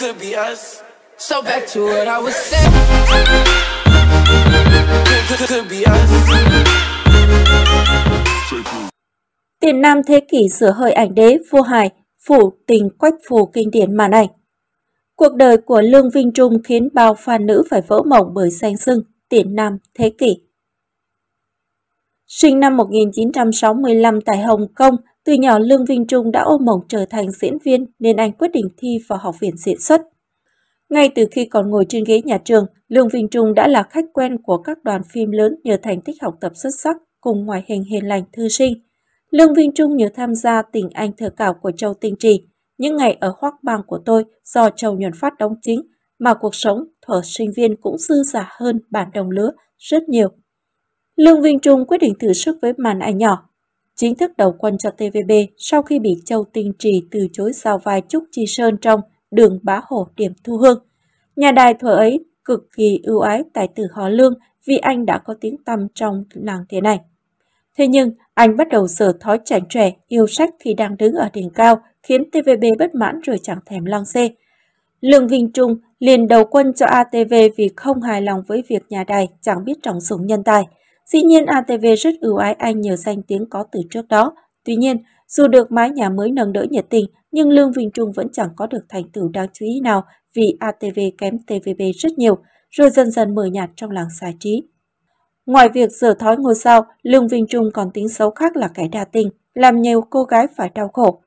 could be us. So back to what I was saying. Could, could be us. Tiền Nam thế kỷ sửa hời ảnh đế vua Hải, phủ tình quách phù kinh điển màn ảnh. Cuộc đời của Lương Vinh Trung khiến bao fan nữ phải vỡ mộng bởi danh sưng Tiền Nam thế kỷ. Sinh năm 1965 tại Hồng Kông, từ nhỏ Lương Vinh Trung đã ôm mộng trở thành diễn viên nên anh quyết định thi vào học viện diễn xuất. Ngay từ khi còn ngồi trên ghế nhà trường, Lương Vinh Trung đã là khách quen của các đoàn phim lớn nhờ thành tích học tập xuất sắc cùng ngoại hình hiền lành thư sinh. Lương Vinh Trung nhớ tham gia tình anh thờ cảo của Châu Tinh Trì, những ngày ở hoác bang của tôi do Châu Nhuận Phát đóng chính, mà cuộc sống thở sinh viên cũng dư giả hơn bản đồng lứa rất nhiều. Lương Vinh Trung quyết định thử sức với màn ảnh nhỏ chính thức đầu quân cho TVB sau khi bị Châu Tinh Trì từ chối giao vai Trúc Chi Sơn trong Đường Bá Hổ Điểm Thu Hương. Nhà đài thuở ấy cực kỳ ưu ái tài tử Hó Lương vì anh đã có tiếng tăm trong làng thế này. Thế nhưng, anh bắt đầu sở thói chảnh trẻ, yêu sách khi đang đứng ở đỉnh cao, khiến TVB bất mãn rồi chẳng thèm lăng xê. Lương Vinh Trung liền đầu quân cho ATV vì không hài lòng với việc nhà đài chẳng biết trọng dụng nhân tài – Dĩ nhiên ATV rất ưu ái anh nhờ danh tiếng có từ trước đó. Tuy nhiên, dù được mái nhà mới nâng đỡ nhiệt tình, nhưng Lương Vinh Trung vẫn chẳng có được thành tựu đáng chú ý nào vì ATV kém TVB rất nhiều, rồi dần dần mờ nhạt trong làng giải trí. Ngoài việc dở thói ngôi sao, Lương Vinh Trung còn tính xấu khác là kẻ đa tình, làm nhiều cô gái phải đau khổ.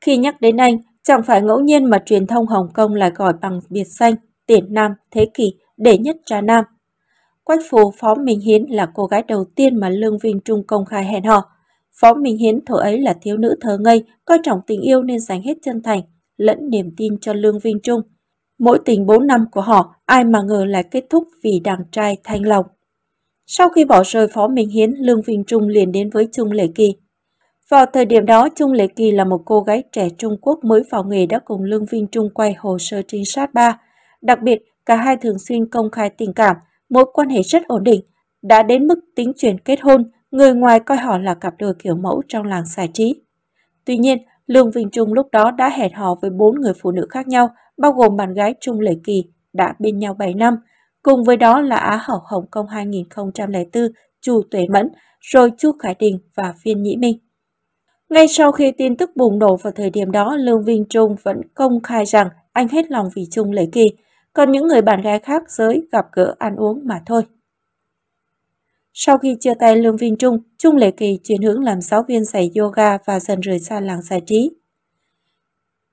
Khi nhắc đến anh, chẳng phải ngẫu nhiên mà truyền thông Hồng Kông lại gọi bằng biệt danh Tiền Nam Thế Kỷ để nhất cha Nam Quách Phù Phó Minh Hiến là cô gái đầu tiên mà Lương Vinh Trung công khai hẹn hò. Phó Minh Hiến thổi ấy là thiếu nữ thờ ngây, coi trọng tình yêu nên dành hết chân thành, lẫn niềm tin cho Lương Vinh Trung. Mỗi tình 4 năm của họ, ai mà ngờ lại kết thúc vì đàn trai thanh lòng. Sau khi bỏ rơi Phó Minh Hiến, Lương Vinh Trung liền đến với Trung Lệ Kỳ. Vào thời điểm đó, Trung Lệ Kỳ là một cô gái trẻ Trung Quốc mới vào nghề đã cùng Lương Vinh Trung quay hồ sơ trinh sát ba. Đặc biệt, cả hai thường xuyên công khai tình cảm – mối quan hệ rất ổn định, đã đến mức tính chuyện kết hôn, người ngoài coi họ là cặp đôi kiểu mẫu trong làng giải trí. Tuy nhiên, Lương Vinh Trung lúc đó đã hẹn hò với bốn người phụ nữ khác nhau, bao gồm bạn gái Trung Lệ Kỳ đã bên nhau 7 năm, cùng với đó là Á hậu Hồng Kông 2004 Chu Tuệ Mẫn, rồi Chu Khải Đình và Phiên Nhĩ Minh. Ngay sau khi tin tức bùng nổ vào thời điểm đó, Lương Vinh Trung vẫn công khai rằng anh hết lòng vì Trung Lệ Kỳ, còn những người bạn gái khác giới gặp gỡ ăn uống mà thôi. Sau khi chia tay Lương Vinh Trung, Trung Lệ Kỳ chuyển hướng làm giáo viên dạy yoga và dần rời xa làng giải trí.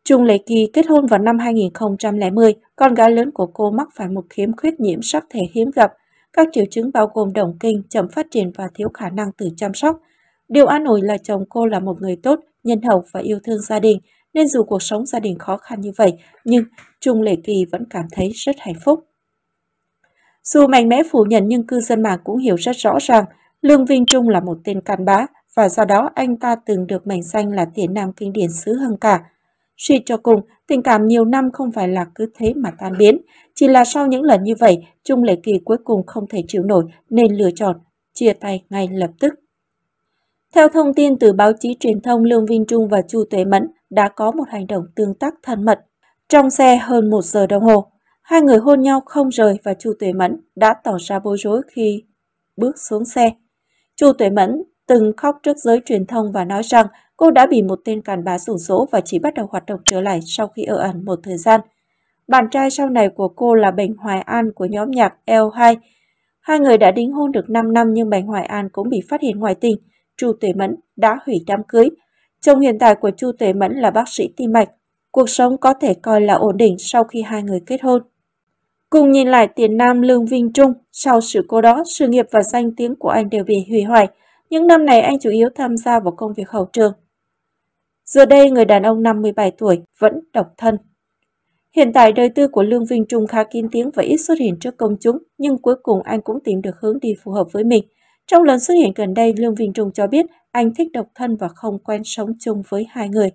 Trung Lệ Kỳ kết hôn vào năm 2010, con gái lớn của cô mắc phải một khiếm khuyết nhiễm sắc thể hiếm gặp. Các triệu chứng bao gồm động kinh, chậm phát triển và thiếu khả năng tự chăm sóc. Điều an ủi là chồng cô là một người tốt, nhân hậu và yêu thương gia đình, nên dù cuộc sống gia đình khó khăn như vậy, nhưng Trung Lệ Kỳ vẫn cảm thấy rất hạnh phúc. Dù mạnh mẽ phủ nhận nhưng cư dân mạng cũng hiểu rất rõ ràng Lương Vinh Trung là một tên càn bá và do đó anh ta từng được mệnh danh là tiền nam kinh điển xứ Hưng cả. Suy cho cùng, tình cảm nhiều năm không phải là cứ thế mà tan biến. Chỉ là sau những lần như vậy, Trung Lệ Kỳ cuối cùng không thể chịu nổi nên lựa chọn chia tay ngay lập tức. Theo thông tin từ báo chí truyền thông, Lương Vinh Trung và Chu Tuệ Mẫn đã có một hành động tương tác thân mật. Trong xe hơn một giờ đồng hồ, hai người hôn nhau không rời và Chu Tuệ Mẫn đã tỏ ra bối rối khi bước xuống xe. Chu Tuệ Mẫn từng khóc trước giới truyền thông và nói rằng cô đã bị một tên càn bá sủng số và chỉ bắt đầu hoạt động trở lại sau khi ở ẩn một thời gian. Bạn trai sau này của cô là Bành Hoài An của nhóm nhạc L2. Hai người đã đính hôn được 5 năm nhưng Bành Hoài An cũng bị phát hiện ngoại tình. Chu Tuệ Mẫn đã hủy đám cưới. Chồng hiện tại của Chu Tuệ Mẫn là bác sĩ tim mạch. Cuộc sống có thể coi là ổn định sau khi hai người kết hôn. Cùng nhìn lại tiền nam Lương Vinh Trung, sau sự cố đó, sự nghiệp và danh tiếng của anh đều bị hủy hoại. Những năm này anh chủ yếu tham gia vào công việc hậu trường. Giờ đây, người đàn ông 57 tuổi vẫn độc thân. Hiện tại, đời tư của Lương Vinh Trung khá kín tiếng và ít xuất hiện trước công chúng, nhưng cuối cùng anh cũng tìm được hướng đi phù hợp với mình – trong lần xuất hiện gần đây, Lương Vinh Trung cho biết anh thích độc thân và không quen sống chung với hai người.